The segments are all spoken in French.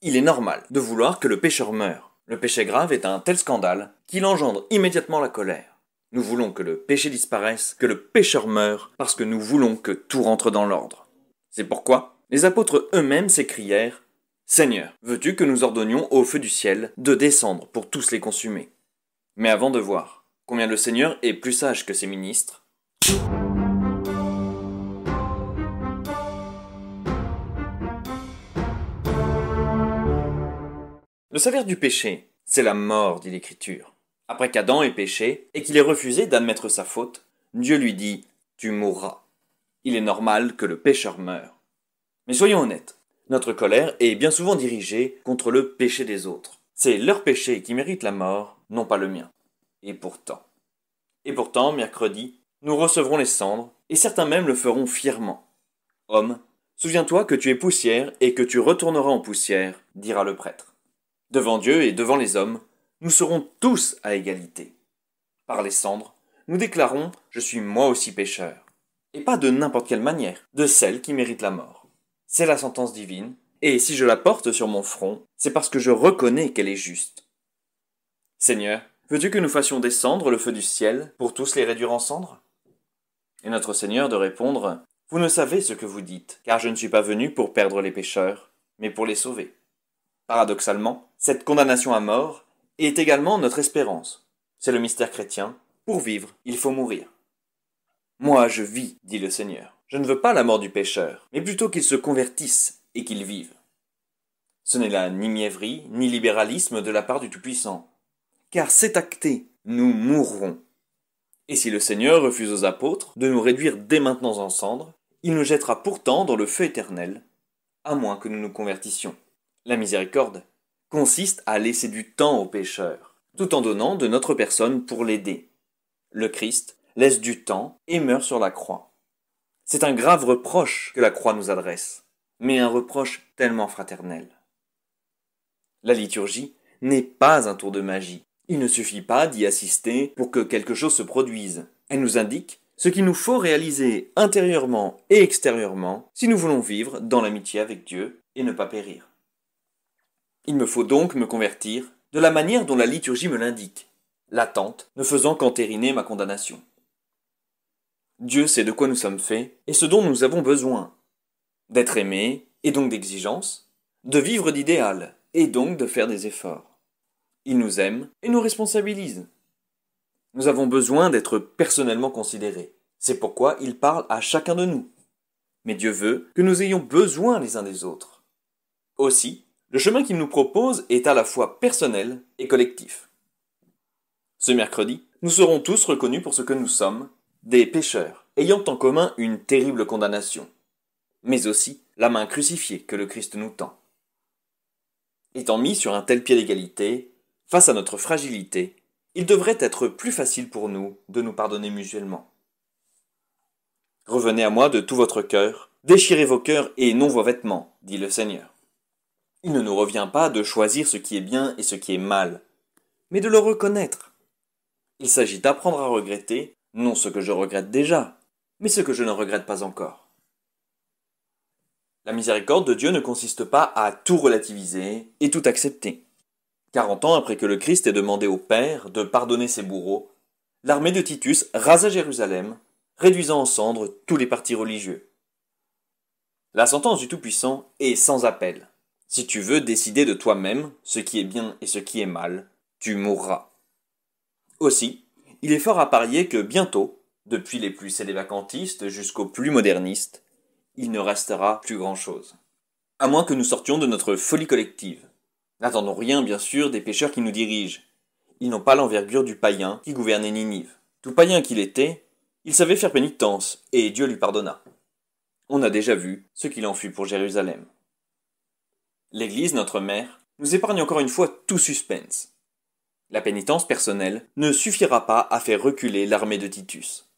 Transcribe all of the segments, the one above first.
Il est normal de vouloir que le pécheur meure. Le péché grave est un tel scandale qu'il engendre immédiatement la colère. Nous voulons que le péché disparaisse, que le pécheur meure, parce que nous voulons que tout rentre dans l'ordre. C'est pourquoi les apôtres eux-mêmes s'écrièrent Seigneur, veux-tu que nous ordonnions au feu du ciel de descendre pour tous les consumer Mais avant de voir combien le Seigneur est plus sage que ses ministres. Le du péché, c'est la mort, dit l'Écriture. Après qu'Adam ait péché et qu'il ait refusé d'admettre sa faute, Dieu lui dit Tu mourras. Il est normal que le pécheur meure. Mais soyons honnêtes, notre colère est bien souvent dirigée contre le péché des autres. C'est leur péché qui mérite la mort, non pas le mien. Et pourtant. Et pourtant, mercredi, nous recevrons les cendres, et certains même le feront fièrement. Homme, souviens-toi que tu es poussière et que tu retourneras en poussière, dira le prêtre. Devant Dieu et devant les hommes, nous serons tous à égalité. Par les cendres, nous déclarons Je suis moi aussi pécheur. Et pas de n'importe quelle manière, de celle qui mérite la mort. C'est la sentence divine, et si je la porte sur mon front, c'est parce que je reconnais qu'elle est juste. Seigneur, veux-tu que nous fassions descendre le feu du ciel pour tous les réduire en cendres Et notre Seigneur de répondre Vous ne savez ce que vous dites, car je ne suis pas venu pour perdre les pécheurs, mais pour les sauver. Paradoxalement, cette condamnation à mort est également notre espérance. C'est le mystère chrétien. Pour vivre, il faut mourir. Moi, je vis, dit le Seigneur. Je ne veux pas la mort du pécheur, mais plutôt qu'il se convertisse et qu'il vive. Ce n'est là ni mièvrerie, ni libéralisme de la part du Tout-Puissant. Car c'est acté, nous mourrons. Et si le Seigneur refuse aux apôtres de nous réduire dès maintenant en cendres, il nous jettera pourtant dans le feu éternel, à moins que nous nous convertissions. La miséricorde consiste à laisser du temps aux pécheurs, tout en donnant de notre personne pour l'aider. Le Christ laisse du temps et meurt sur la croix. C'est un grave reproche que la croix nous adresse, mais un reproche tellement fraternel. La liturgie n'est pas un tour de magie. Il ne suffit pas d'y assister pour que quelque chose se produise. Elle nous indique ce qu'il nous faut réaliser intérieurement et extérieurement si nous voulons vivre dans l'amitié avec Dieu et ne pas périr. Il me faut donc me convertir de la manière dont la liturgie me l'indique, l'attente ne faisant qu'entériner ma condamnation. Dieu sait de quoi nous sommes faits et ce dont nous avons besoin. D'être aimés, et donc d'exigence, de vivre d'idéal, et donc de faire des efforts. Il nous aime et nous responsabilise. Nous avons besoin d'être personnellement considérés. C'est pourquoi il parle à chacun de nous. Mais Dieu veut que nous ayons besoin les uns des autres. Aussi, le chemin qu'il nous propose est à la fois personnel et collectif. Ce mercredi, nous serons tous reconnus pour ce que nous sommes, des pécheurs, ayant en commun une terrible condamnation, mais aussi la main crucifiée que le Christ nous tend. Étant mis sur un tel pied d'égalité, face à notre fragilité, il devrait être plus facile pour nous de nous pardonner mutuellement. Revenez à moi de tout votre cœur, déchirez vos cœurs et non vos vêtements, dit le Seigneur. Il ne nous revient pas de choisir ce qui est bien et ce qui est mal, mais de le reconnaître. Il s'agit d'apprendre à regretter, non ce que je regrette déjà, mais ce que je ne regrette pas encore. La miséricorde de Dieu ne consiste pas à tout relativiser et tout accepter. Quarante ans après que le Christ ait demandé au Père de pardonner ses bourreaux, l'armée de Titus rasa Jérusalem, réduisant en cendres tous les partis religieux. La sentence du Tout-Puissant est sans appel. Si tu veux décider de toi-même ce qui est bien et ce qui est mal, tu mourras. Aussi, il est fort à parier que bientôt, depuis les plus célévacantistes jusqu'aux plus modernistes, il ne restera plus grand-chose. À moins que nous sortions de notre folie collective. N'attendons rien, bien sûr, des pêcheurs qui nous dirigent. Ils n'ont pas l'envergure du païen qui gouvernait Ninive. Tout païen qu'il était, il savait faire pénitence, et Dieu lui pardonna. On a déjà vu ce qu'il en fut pour Jérusalem. L'Église, notre mère, nous épargne encore une fois tout suspense. La pénitence personnelle ne suffira pas à faire reculer l'armée de Titus.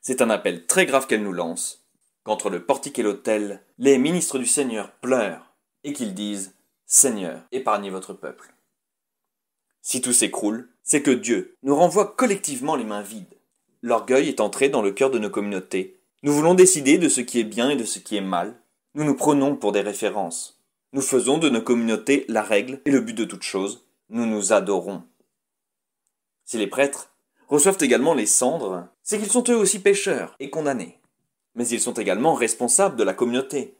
C'est un appel très grave qu'elle nous lance, qu'entre le portique et l'autel, les ministres du Seigneur pleurent, et qu'ils disent Seigneur, épargnez votre peuple. Si tout s'écroule, c'est que Dieu nous renvoie collectivement les mains vides. L'orgueil est entré dans le cœur de nos communautés. Nous voulons décider de ce qui est bien et de ce qui est mal. Nous nous prenons pour des références. Nous faisons de nos communautés la règle et le but de toute chose. Nous nous adorons. Si les prêtres reçoivent également les cendres, c'est qu'ils sont eux aussi pécheurs et condamnés. Mais ils sont également responsables de la communauté.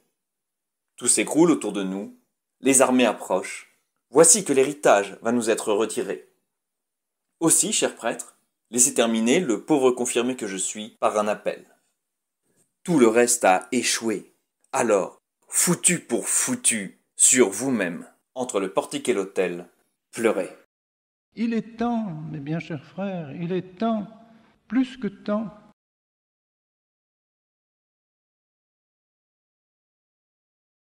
Tout s'écroule autour de nous, les armées approchent. Voici que l'héritage va nous être retiré. Aussi, cher prêtre, laissez terminer le pauvre confirmé que je suis par un appel. Tout le reste a échoué. Alors, foutu pour foutu, sur vous-même, entre le portique et l'autel, pleurez. Il est temps, mes bien chers frères, il est temps, plus que temps,